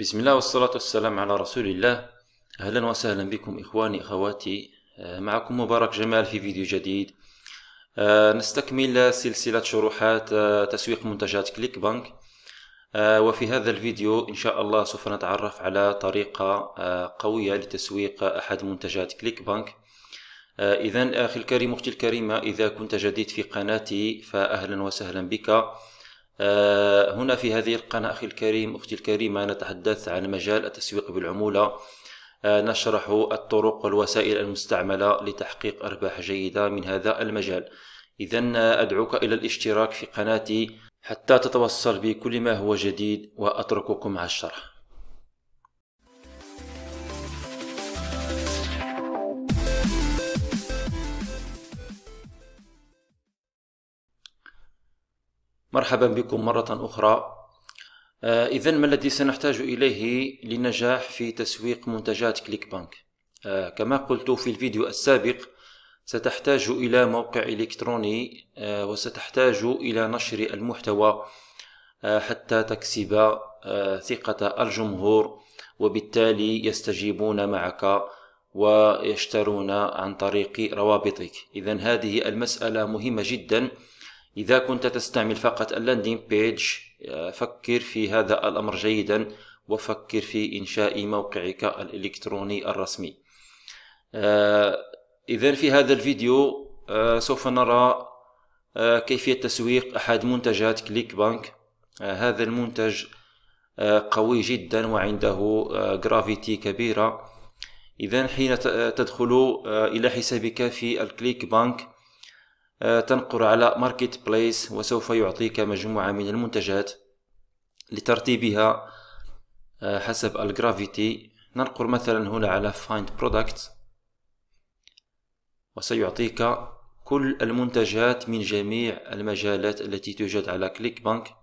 بسم الله والصلاة والسلام على رسول الله أهلا وسهلا بكم إخواني أخواتي آه، معكم مبارك جمال في فيديو جديد آه، نستكمل سلسلة شروحات آه، تسويق منتجات كليك بانك وفي هذا الفيديو إن شاء الله سوف نتعرف على طريقة قوية لتسويق أحد منتجات كليك بانك إذا أخي الكريم أختي الكريمة إذا كنت جديد في قناتي فأهلا وسهلا بك آه، هنا في هذه القناة أخي الكريم أختي الكريمة نتحدث عن مجال التسويق بالعمولة آه، نشرح الطرق والوسائل المستعملة لتحقيق أرباح جيدة من هذا المجال إذا آه، أدعوك إلى الاشتراك في قناتي حتى تتوصل بكل ما هو جديد وأترككم مع الشرح مرحبا بكم مرة أخرى آه، إذا ما الذي سنحتاج إليه للنجاح في تسويق منتجات كليك بانك آه، كما قلت في الفيديو السابق ستحتاج إلى موقع إلكتروني آه، وستحتاج إلى نشر المحتوى حتى تكسب ثقة الجمهور وبالتالي يستجيبون معك ويشترون عن طريق روابطك إذا هذه المسألة مهمة جداً إذا كنت تستعمل فقط اللاندينج بيج آه، فكر في هذا الأمر جيدا وفكر في إنشاء موقعك الإلكتروني الرسمي آه، إذا في هذا الفيديو آه، سوف نرى كيفية تسويق أحد منتجات كليك بانك هذا المنتج قوي جدا وعنده جرافيتي كبيرة إذا حين تدخل إلى حسابك في الكليك بانك آه، تنقر على ماركت بليس وسوف يعطيك مجموعة من المنتجات لترتيبها آه، حسب الجرافيتي ننقر مثلا هنا على فايند برودكت وسيعطيك كل المنتجات من جميع المجالات التي توجد على كليك بانك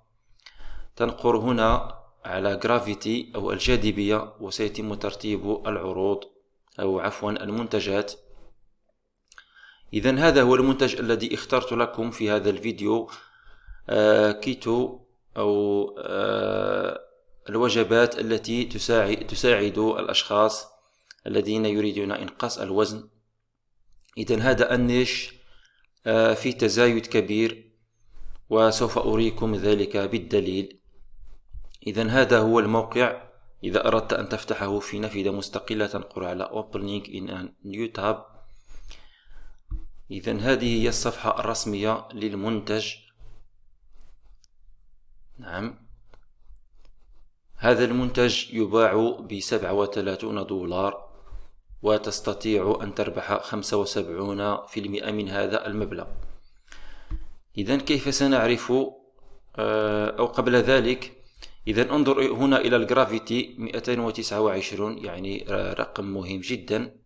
تنقر هنا على جرافيتي أو الجاذبية وسيتم ترتيب العروض أو عفوا المنتجات إذا هذا هو المنتج الذي اخترت لكم في هذا الفيديو آه، كيتو أو آه، الوجبات التي تساعد الأشخاص الذين يريدون إنقاص الوزن إذا هذا آه في تزايد كبير وسوف أريكم ذلك بالدليل إذا هذا هو الموقع إذا أردت أن تفتحه في نافذة مستقلة تنقر على Opening in a new tab إذا هذه هي الصفحة الرسمية للمنتج نعم هذا المنتج يباع بسبعة وثلاثون دولار وتستطيع أن تربح خمسة وسبعون في المئة من هذا المبلغ إذا كيف سنعرف آه، أو قبل ذلك إذا انظر هنا إلى الجرافيتي 229 يعني رقم مهم جدا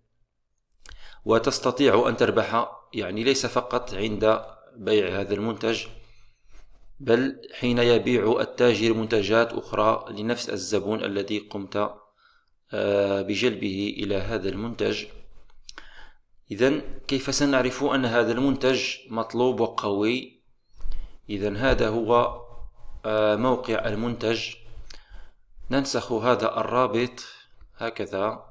وتستطيع أن تربح يعني ليس فقط عند بيع هذا المنتج بل حين يبيع التاجر منتجات أخرى لنفس الزبون الذي قمت آه، بجلبه إلى هذا المنتج إذا كيف سنعرف أن هذا المنتج مطلوب وقوي إذا هذا هو آه، موقع المنتج ننسخ هذا الرابط هكذا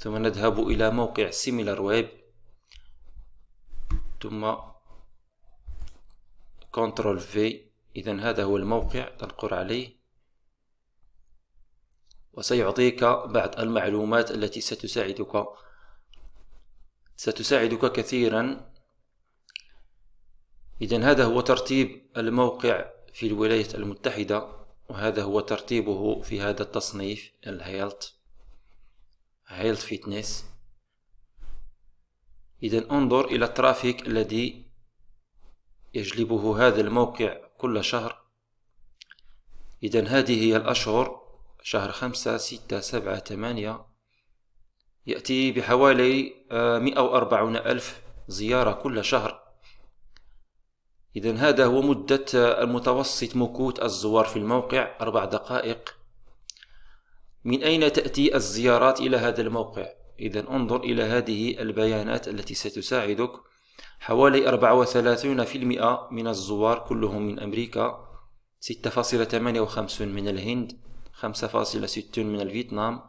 ثم نذهب إلى موقع سيميلر ويب ثم كنترول في إذا هذا هو الموقع تنقر عليه وسيعطيك بعض المعلومات التي ستساعدك ستساعدك كثيرا إذا هذا هو ترتيب الموقع في الولايات المتحدة وهذا هو ترتيبه في هذا التصنيف الهيلت هيلث فيتنس إذا انظر إلى الترافيك الذي يجلبه هذا الموقع كل شهر إذا هذه هي الأشهر شهر خمسة ستة سبعة ثمانية يأتي بحوالي آه، مئة وأربعون ألف زيارة كل شهر إذا هذا هو مدة آه، المتوسط مكوت الزوار في الموقع أربع دقائق من أين تأتي الزيارات إلى هذا الموقع؟ إذا انظر إلى هذه البيانات التي ستساعدك حوالي 34% من الزوار كلهم من أمريكا 6.58 من الهند 5.6 من الفيتنام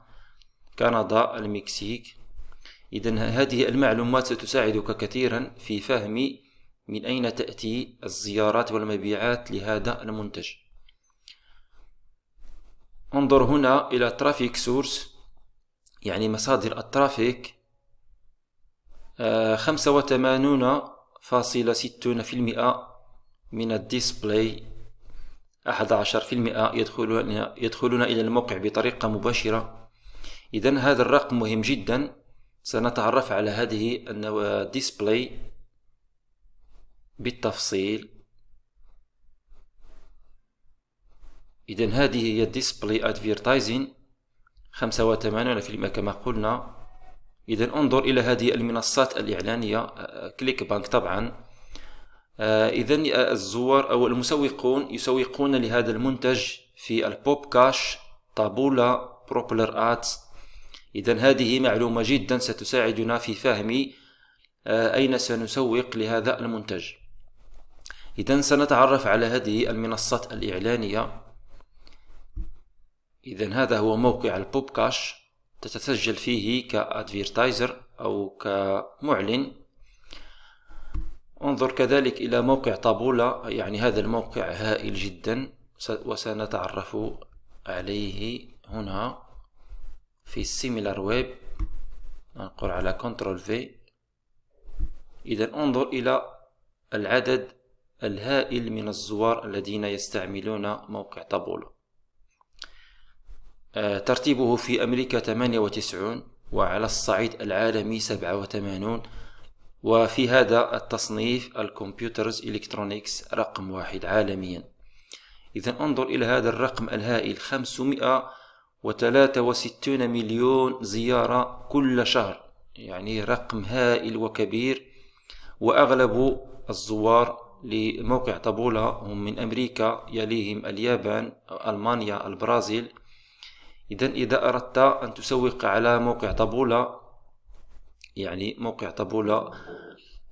كندا المكسيك إذا هذه المعلومات ستساعدك كثيرا في فهم من أين تأتي الزيارات والمبيعات لهذا المنتج انظر هنا إلى ترافيك سورس يعني مصادر الترافيك آه، خمسة وثمانون فاصلة ستون في المئة من الديسبلاي أحد عشر في المئة يدخلون, يدخلون إلى الموقع بطريقة مباشرة إذا هذا الرقم مهم جدا سنتعرف على هذه الديسبلاي بالتفصيل إذا هذه هي ديسبلاي ادفيرتايزين 85 فيلم كما قلنا إذا انظر إلى هذه المنصات الإعلانية آه، كليك بانك طبعا آه، إذا آه، الزوار أو المسوقون يسوقون لهذا المنتج في البوب كاش تابولا بروبلر آت إذا هذه معلومة جدا ستساعدنا في فهم أين سنسوق لهذا المنتج إذا سنتعرف على هذه المنصات الإعلانية إذا هذا هو موقع البوبكاش تتسجل فيه كأدفيرتايزر أو كمعلن انظر كذلك إلى موقع طابولا يعني هذا الموقع هائل جدا وسنتعرف عليه هنا في السيميلار ويب ننقر على كنترول في إذا انظر إلى العدد الهائل من الزوار الذين يستعملون موقع طابولا آه، ترتيبه في أمريكا 98 وعلى الصعيد العالمي 87 وفي هذا التصنيف الكمبيوترز إلكترونيكس رقم واحد عالميا إذا انظر إلى هذا الرقم الهائل 563 مليون زيارة كل شهر يعني رقم هائل وكبير وأغلب الزوار لموقع طابولا هم من أمريكا يليهم اليابان ألمانيا البرازيل إذا إذا أردت أن تسوق على موقع طابولة يعني موقع طابولة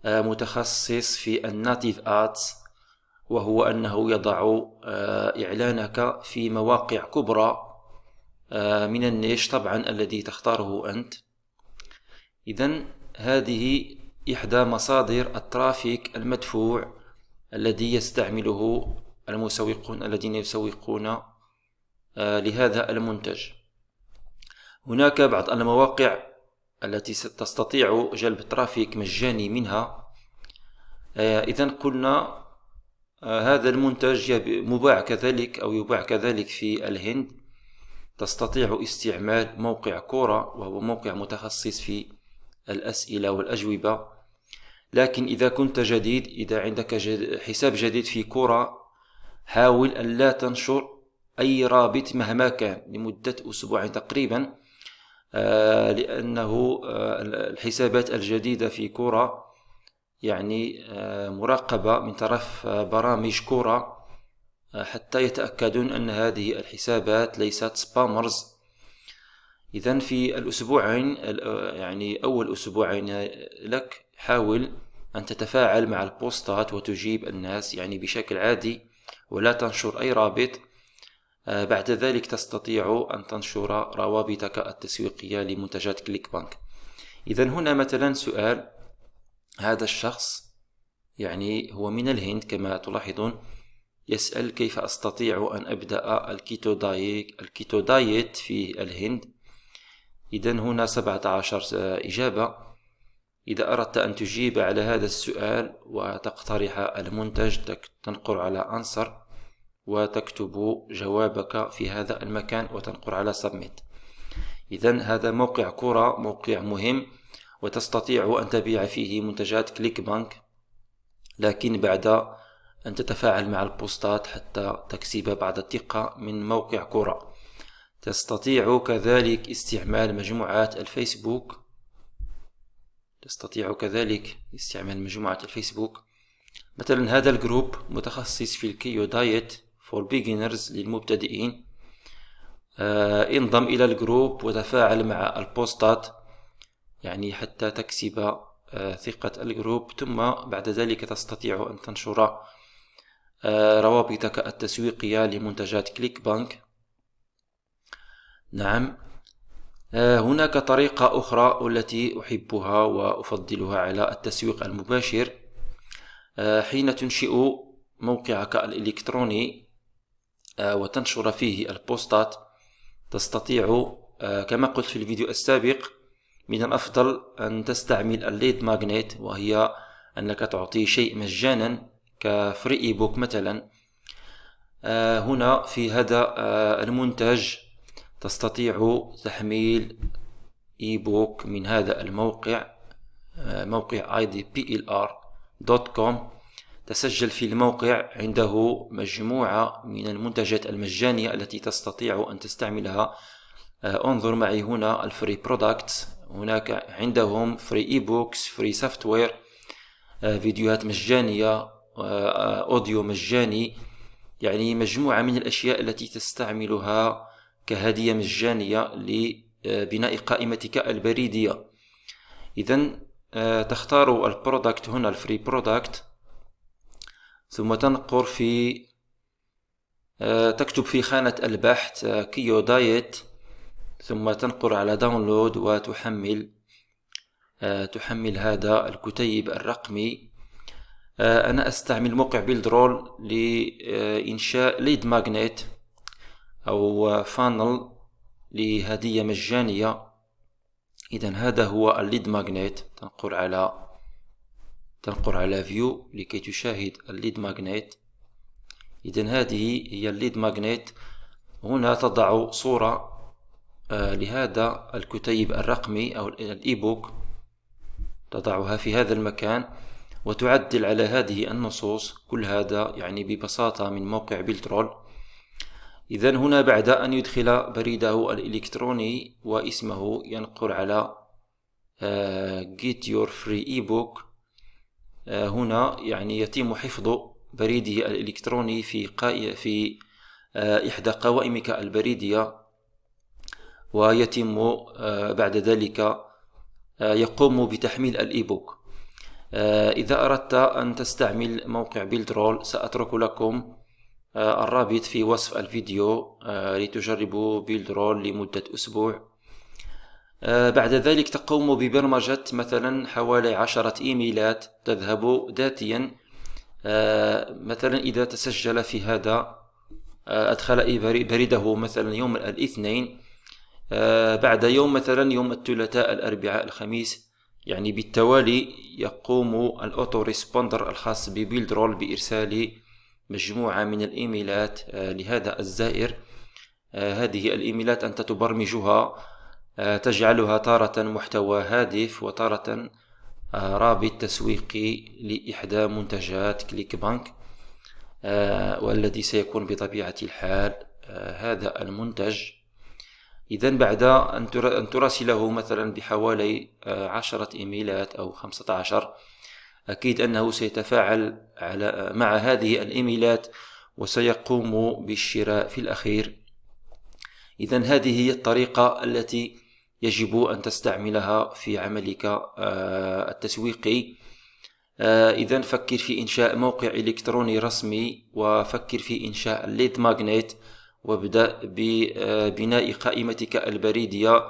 آه، متخصص في الناتيف ادز وهو أنه يضع آه، إعلانك في مواقع كبرى آه، من النيش طبعا الذي تختاره أنت إذا هذه إحدى مصادر الترافيك المدفوع الذي يستعمله المسوقون الذين يسوقون آه، لهذا المنتج هناك بعض المواقع التي تستطيع جلب ترافيك مجاني منها آه، إذا قلنا آه، هذا المنتج مباع كذلك أو يباع كذلك في الهند تستطيع استعمال موقع كورة وهو موقع متخصص في الأسئلة والأجوبة لكن إذا كنت جديد إذا عندك حساب جديد في كورة حاول أن لا تنشر أي رابط مهما كان لمدة أسبوع تقريبا آه، لأنه آه، الحسابات الجديدة في كورة يعني آه، مراقبة من طرف برامج كورة حتى يتأكدون أن هذه الحسابات ليست سبامرز إذا في الأسبوعين يعني أول أسبوعين لك حاول أن تتفاعل مع البوستات وتجيب الناس يعني بشكل عادي ولا تنشر أي رابط آه، بعد ذلك تستطيع أن تنشر روابطك التسويقية لمنتجات كليك بانك إذا هنا مثلا سؤال هذا الشخص يعني هو من الهند كما تلاحظون يسأل كيف أستطيع أن أبدأ الكيتو دايت, الكيتو دايت في الهند إذا هنا 17 إجابة إذا أردت أن تجيب على هذا السؤال وتقترح المنتج تنقر على أنصر وتكتب جوابك في هذا المكان وتنقر على سبميت إذا هذا موقع كرة موقع مهم وتستطيع أن تبيع فيه منتجات كليك بانك لكن بعد أن تتفاعل مع البوستات حتى تكسب بعض الثقة من موقع كرة تستطيع كذلك استعمال مجموعات الفيسبوك تستطيع كذلك استعمال مجموعة الفيسبوك مثلا هذا الجروب متخصص في الكيو دايت فور بيجنرز للمبتدئين آه، انضم إلى الجروب وتفاعل مع البوستات يعني حتى تكسب آه، ثقة الجروب ثم بعد ذلك تستطيع أن تنشر آه، روابطك التسويقية لمنتجات كليك بانك نعم هناك طريقة أخرى التي أحبها وأفضلها على التسويق المباشر حين تنشئ موقعك الإلكتروني آه، وتنشر فيه البوستات تستطيع آه، كما قلت في الفيديو السابق من الأفضل أن تستعمل الليد ماغنيت وهي أنك تعطي شيء مجانا كفري إي بوك مثلا آه، هنا في هذا المنتج تستطيع تحميل إي بوك من هذا الموقع موقع idplr.com تسجل في الموقع عنده مجموعة من المنتجات المجانية التي تستطيع أن تستعملها آه، انظر معي هنا الفري برودكت هناك عندهم فري اي بوكس فري سوفت وير فيديوهات مجانية اوديو آه، آه، مجاني يعني مجموعة من الأشياء التي تستعملها كهدية مجانية لبناء قائمتك البريدية إذا تختار البرودكت هنا الفري برودكت ثم تنقر في آه، تكتب في خانة البحث آه، كيو دايت ثم تنقر على داونلود وتحمل آه، تحمل هذا الكتيب الرقمي أنا أستعمل موقع بيلدرول لإنشاء ليد ماجنت أو فانل لهدية مجانية إذا هذا هو الليد ماجنت تنقر على تنقر على فيو لكي تشاهد الليد ماغنيت إذا هذه هي الليد ماغنيت هنا تضع صورة آه، لهذا الكتيب الرقمي أو الإيبوك تضعها في هذا المكان وتعدل على هذه النصوص كل هذا يعني ببساطة من موقع بلترول إذا هنا بعد أن يدخل بريده الإلكتروني واسمه ينقر على آه، get your free ebook آه، هنا يعني يتم حفظ بريده الإلكتروني في في آه، إحدى قوائمك البريدية ويتم آه، بعد ذلك يقوم بتحميل الإيبوك إذا أردت أن تستعمل موقع بيلدرول سأترك لكم الرابط في وصف الفيديو لتجربوا بيلدرول لمدة أسبوع آه، بعد ذلك تقوم ببرمجة مثلا حوالي عشرة إيميلات تذهب ذاتيا آه، مثلا إذا تسجل في هذا آه، أدخل بريده مثلا يوم الاثنين بعد يوم مثلا يوم الثلاثاء الأربعاء الخميس يعني بالتوالي يقوم الأوتو ريسبوندر الخاص رول بإرسال مجموعة من الإيميلات لهذا الزائر هذه الإيميلات أنت تبرمجها آه، تجعلها تارة محتوى هادف وتارة آه، رابط تسويقي لإحدى منتجات كليك بانك آه، والذي سيكون بطبيعة الحال هذا المنتج إذا بعد أن تراسله مثلا بحوالي عشرة إيميلات أو خمسة عشر أكيد أنه سيتفاعل على مع هذه الإيميلات وسيقوم بالشراء في الأخير إذا هذه هي الطريقة التي يجب أن تستعملها في عملك آه، التسويقي آه، إذا فكر في إنشاء موقع إلكتروني رسمي وفكر في إنشاء ليد ماغنيت وابدأ ببناء قائمتك البريدية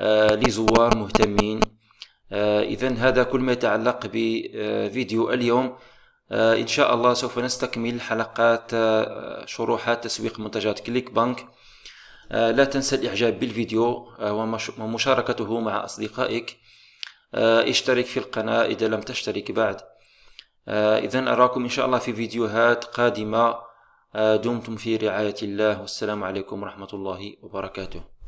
آه، لزوار مهتمين إذا هذا كل ما يتعلق بفيديو اليوم إن شاء الله سوف نستكمل حلقات شروحات تسويق منتجات كليك بانك آه، لا تنسى الإعجاب بالفيديو آه، ومشاركته مع أصدقائك آه، اشترك في القناة إذا لم تشترك بعد إذا أراكم إن شاء الله في فيديوهات قادمة دمتم في رعاية الله والسلام عليكم ورحمة الله وبركاته